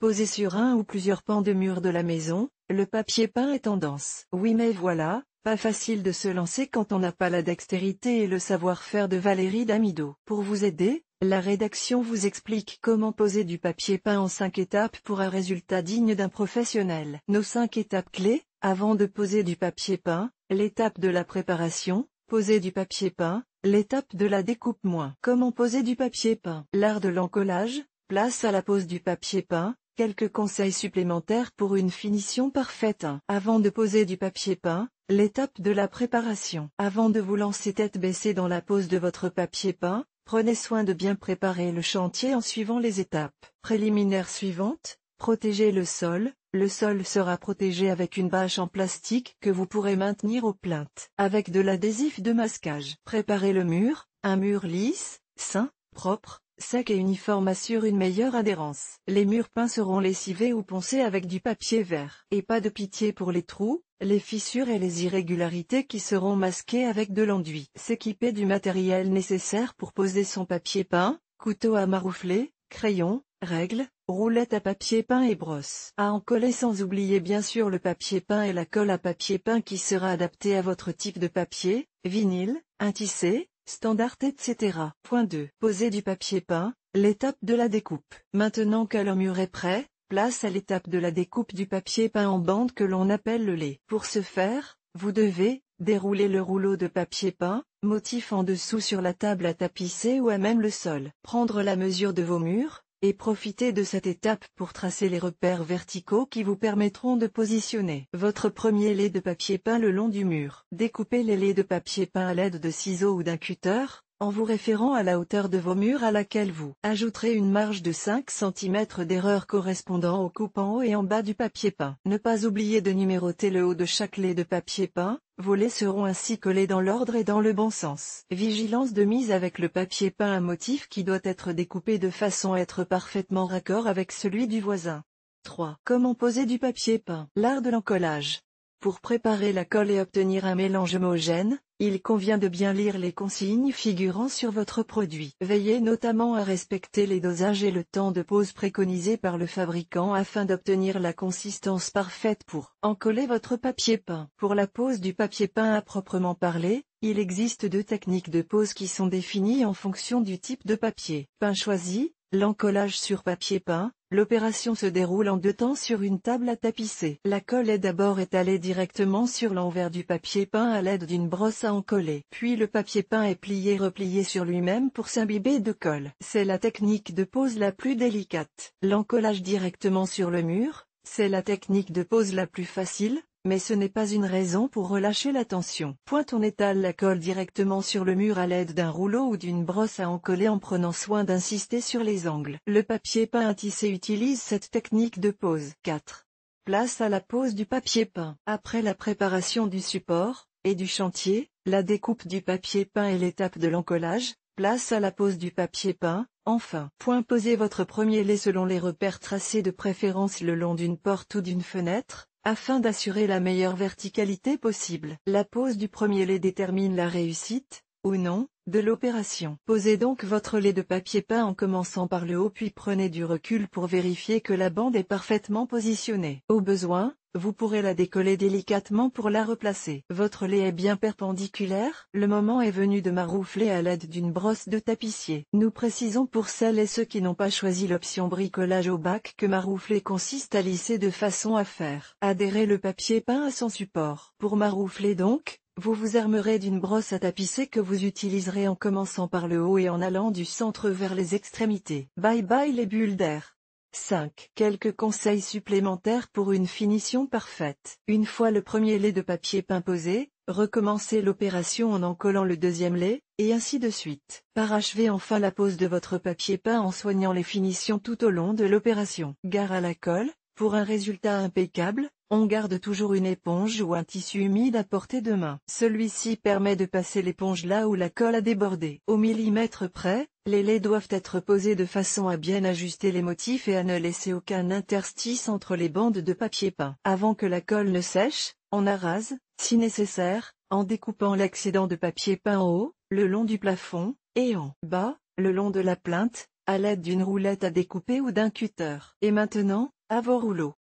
Posé sur un ou plusieurs pans de mur de la maison, le papier peint est tendance. Oui mais voilà, pas facile de se lancer quand on n'a pas la dextérité et le savoir-faire de Valérie Damido. Pour vous aider, la rédaction vous explique comment poser du papier peint en cinq étapes pour un résultat digne d'un professionnel. Nos 5 étapes clés, avant de poser du papier peint, l'étape de la préparation, poser du papier peint, l'étape de la découpe moins. Comment poser du papier peint L'art de l'encollage, place à la pose du papier peint, Quelques conseils supplémentaires pour une finition parfaite. Avant de poser du papier peint, l'étape de la préparation. Avant de vous lancer tête baissée dans la pose de votre papier peint, prenez soin de bien préparer le chantier en suivant les étapes. Préliminaire suivante, protégez le sol. Le sol sera protégé avec une bâche en plastique que vous pourrez maintenir aux plaintes. Avec de l'adhésif de masquage. Préparez le mur, un mur lisse, sain, propre, Sac et uniforme assure une meilleure adhérence. Les murs peints seront lessivés ou poncés avec du papier vert. Et pas de pitié pour les trous, les fissures et les irrégularités qui seront masquées avec de l'enduit. S'équiper du matériel nécessaire pour poser son papier peint, couteau à maroufler, crayon, règle, roulette à papier peint et brosse. À en coller sans oublier bien sûr le papier peint et la colle à papier peint qui sera adaptée à votre type de papier, vinyle, tissé. Standard etc. Point 2. Poser du papier peint, l'étape de la découpe. Maintenant que le mur est prêt, place à l'étape de la découpe du papier peint en bande que l'on appelle le lait. Pour ce faire, vous devez, dérouler le rouleau de papier peint, motif en dessous sur la table à tapisser ou à même le sol. Prendre la mesure de vos murs, et profitez de cette étape pour tracer les repères verticaux qui vous permettront de positionner votre premier lait de papier peint le long du mur. Découpez les laits de papier peint à l'aide de ciseaux ou d'un cutter, en vous référant à la hauteur de vos murs à laquelle vous ajouterez une marge de 5 cm d'erreur correspondant aux coupes en haut et en bas du papier peint. Ne pas oublier de numéroter le haut de chaque lait de papier peint, volets seront ainsi collés dans l'ordre et dans le bon sens. Vigilance de mise avec le papier peint à motif qui doit être découpé de façon à être parfaitement raccord avec celui du voisin. 3. Comment poser du papier peint L'art de l'encollage. Pour préparer la colle et obtenir un mélange homogène, il convient de bien lire les consignes figurant sur votre produit. Veillez notamment à respecter les dosages et le temps de pose préconisé par le fabricant afin d'obtenir la consistance parfaite pour encoller votre papier peint. Pour la pose du papier peint à proprement parler, il existe deux techniques de pose qui sont définies en fonction du type de papier peint choisi, l'encollage sur papier peint, L'opération se déroule en deux temps sur une table à tapisser. La colle est d'abord étalée directement sur l'envers du papier peint à l'aide d'une brosse à encoller. Puis le papier peint est plié replié sur lui-même pour s'imbiber de colle. C'est la technique de pose la plus délicate. L'encollage directement sur le mur, c'est la technique de pose la plus facile, mais ce n'est pas une raison pour relâcher la tension. Point on étale la colle directement sur le mur à l'aide d'un rouleau ou d'une brosse à encoller en prenant soin d'insister sur les angles. Le papier peint à tisser utilise cette technique de pose. 4. Place à la pose du papier peint. Après la préparation du support, et du chantier, la découpe du papier peint et l'étape de l'encollage, place à la pose du papier peint, enfin. Point posez votre premier lait selon les repères tracés de préférence le long d'une porte ou d'une fenêtre, afin d'assurer la meilleure verticalité possible, la pose du premier lait détermine la réussite, ou non, de l'opération. Posez donc votre lait de papier peint en commençant par le haut puis prenez du recul pour vérifier que la bande est parfaitement positionnée. Au besoin, vous pourrez la décoller délicatement pour la replacer. Votre lait est bien perpendiculaire. Le moment est venu de maroufler à l'aide d'une brosse de tapissier. Nous précisons pour celles et ceux qui n'ont pas choisi l'option bricolage au bac que maroufler consiste à lisser de façon à faire adhérer le papier peint à son support. Pour maroufler donc, vous vous armerez d'une brosse à tapisser que vous utiliserez en commençant par le haut et en allant du centre vers les extrémités. Bye bye les bulles d'air. 5. Quelques conseils supplémentaires pour une finition parfaite. Une fois le premier lait de papier peint posé, recommencez l'opération en en collant le deuxième lait, et ainsi de suite. Parachevez enfin la pose de votre papier peint en soignant les finitions tout au long de l'opération. Gare à la colle, pour un résultat impeccable, on garde toujours une éponge ou un tissu humide à portée de main. Celui-ci permet de passer l'éponge là où la colle a débordé. Au millimètre près, les laits doivent être posés de façon à bien ajuster les motifs et à ne laisser aucun interstice entre les bandes de papier peint. Avant que la colle ne sèche, on arrase, si nécessaire, en découpant l'excédent de papier peint en haut, le long du plafond, et en bas, le long de la plainte, à l'aide d'une roulette à découper ou d'un cutter. Et maintenant, à vos rouleaux.